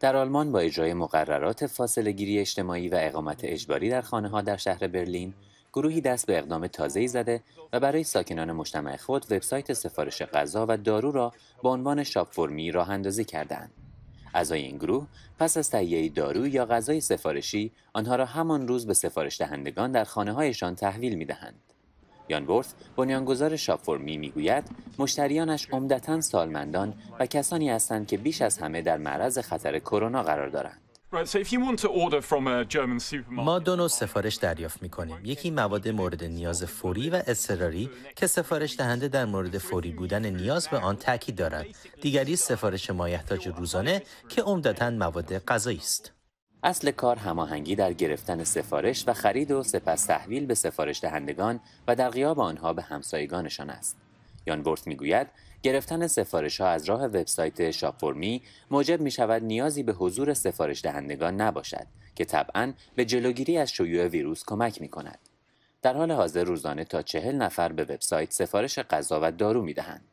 در آلمان با اجرای مقررات فاصله گیری اجتماعی و اقامت اجباری در خانه ها در شهر برلین گروهی دست به اقدام تازه‌ای زده و برای ساکنان مجتمع خود وبسایت سفارش غذا و دارو را به عنوان شاپ فرمی راه اندازی کردند. اعضای این گروه پس از تهیه دارو یا غذای سفارشی آنها را همان روز به سفارش دهندگان در خانه هایشان تحویل می دهند. ورث بنیانگذار می میگوید مشتریانش عمدتا سالمندان و کسانی هستند که بیش از همه در معرض خطر کرونا قرار دارند ما دو نوع سفارش دریافت میکنیم یکی مواد مورد نیاز فوری و اضطراری که سفارش دهنده در مورد فوری بودن نیاز به آن تاکید دارد. دیگری سفارش مایحتاج روزانه که عمدتا مواد غذایی است. اصل کار هماهنگی در گرفتن سفارش و خرید و سپس تحویل به سفارش دهندگان و در غیاب آنها به همسایگانشان است. یان بورت میگوید گرفتن سفارش ها از راه وبسایت شاپورمی موجب می شود نیازی به حضور سفارش دهندگان نباشد که طبعا به جلوگیری از شیوع ویروس کمک می کند. در حال حاضر روزانه تا چهل نفر به وبسایت سفارش غذا و دارو می دهند.